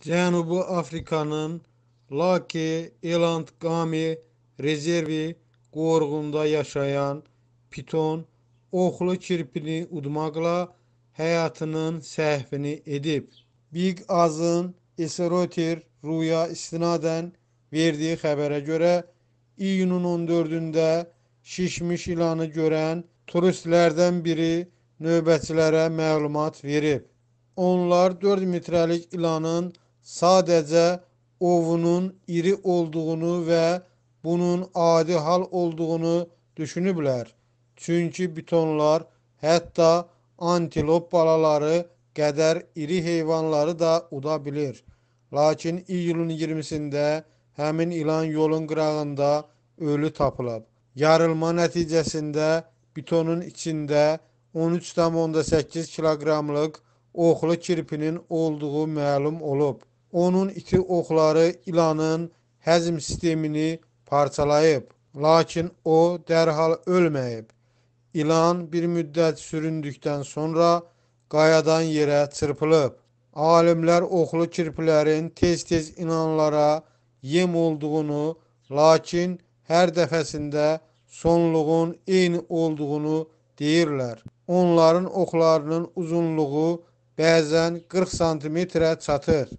Cənubi Afrikanın Laki, Eland, Qami rezervi qorğunda yaşayan piton oxlu kirpini udmaqla həyatının səhvini edib. Big Az'ın Eserotir Ruya istinadən verdiyi xəbərə görə iyunun 14-də şişmiş ilanı görən turistlərdən biri növbətçilərə məlumat verib. Onlar 4 metrəlik ilanın sadəcə ovunun iri olduğunu və bunun adi hal olduğunu düşünüblər. Çünki bitonlar, hətta antilop balaları qədər iri heyvanları da uda bilir. Lakin iyulun 20-sində həmin ilan yolun qırağında ölü tapılıb. Yarılma nəticəsində bitonun içində 13,8 kiloqramlıq oxlu kirpinin olduğu məlum olub onun iti oxları ilanın həzm sistemini parçalayıb. Lakin o dərhal ölməyib. İlan bir müddət süründükdən sonra qayadan yerə çırpılıb. Alimlər oxlu kirpilərin tez-tez inanlara yem olduğunu, lakin hər dəfəsində sonluğun eyni olduğunu deyirlər. Onların oxlarının uzunluğu bəzən 40 santimetrə çatır.